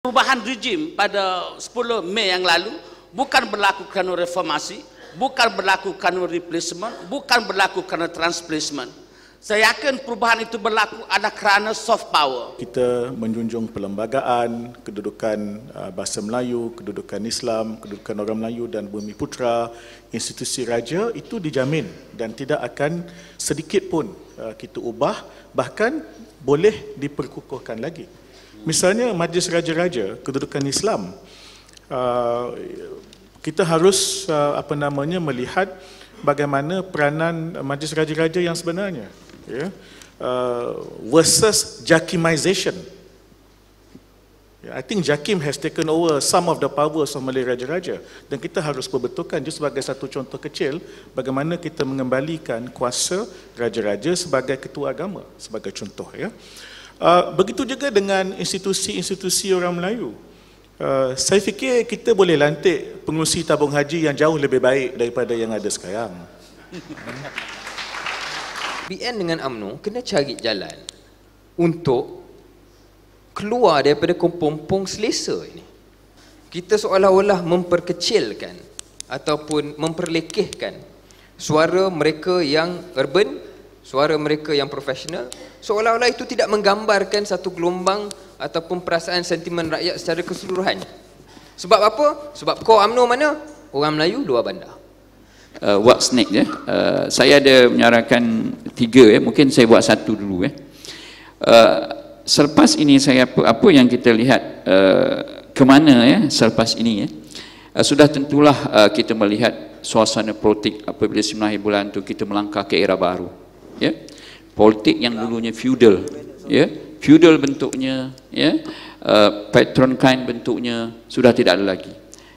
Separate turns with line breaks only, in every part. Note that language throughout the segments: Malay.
Perubahan rejim
pada 10 Mei yang lalu bukan berlaku kerana reformasi, bukan berlaku kerana replacement, bukan berlaku kerana transplacement. Saya yakin perubahan itu berlaku ada kerana soft power.
Kita menjunjung perlembagaan, kedudukan uh, bahasa Melayu, kedudukan Islam, kedudukan orang Melayu dan bumi putra, institusi raja itu dijamin dan tidak akan sedikit pun uh, kita ubah, bahkan boleh diperkukuhkan lagi. Misalnya majlis raja-raja, kedudukan Islam, uh, kita harus uh, apa namanya melihat bagaimana peranan majlis raja-raja yang sebenarnya ya. uh, versus jakimization. I think Jakim has taken over some of the powers of Malay Raja-Raja dan kita harus perbetulkan just sebagai satu contoh kecil bagaimana kita mengembalikan kuasa Raja-Raja sebagai ketua agama sebagai contoh ya. Ah, begitu juga dengan institusi-institusi orang Melayu. Uh, saya fikir kita boleh lantik pengurusi tabung haji yang jauh lebih baik daripada yang ada sekarang.
BN dengan UMNO kena cari jalan untuk keluar daripada kumpung-kumpung selesa ini. Kita seolah-olah memperkecilkan ataupun memperlekehkan suara mereka yang urban suara mereka yang profesional seolah-olah itu tidak menggambarkan satu gelombang ataupun perasaan sentimen rakyat secara keseluruhan sebab apa sebab kau amno mana orang Melayu luar bandar
uh, what snake ya eh? uh, saya ada menyarankan tiga ya mungkin saya buat satu dulu ya uh, selepas ini saya apa, apa yang kita lihat uh, ke mana ya selepas ini ya Uh, sudah tentulah uh, kita melihat suasana politik apabila sembilan bulan itu kita melangkah ke era baru ya. Politik yang dulunya feudal, ya. Feudal bentuknya, ya. Uh, patron kind bentuknya sudah tidak ada lagi.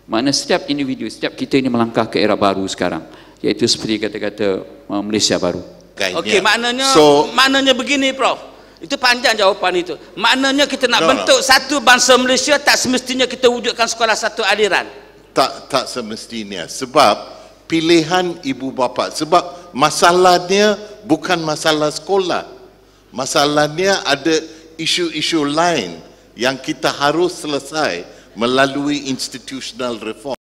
Mana setiap individu, setiap kita ini melangkah ke era baru sekarang, iaitu seperti kata-kata uh, Malaysia baru.
Okey, maknanya so, maknanya begini, Prof. Itu panjang jawapan itu. Maknanya kita nak no, bentuk no. satu bangsa Malaysia tak semestinya kita wujudkan sekolah satu aliran.
Tak tak semestinya sebab pilihan ibu bapa sebab masalahnya bukan masalah sekolah masalahnya ada isu-isu lain yang kita harus selesai melalui institutional reform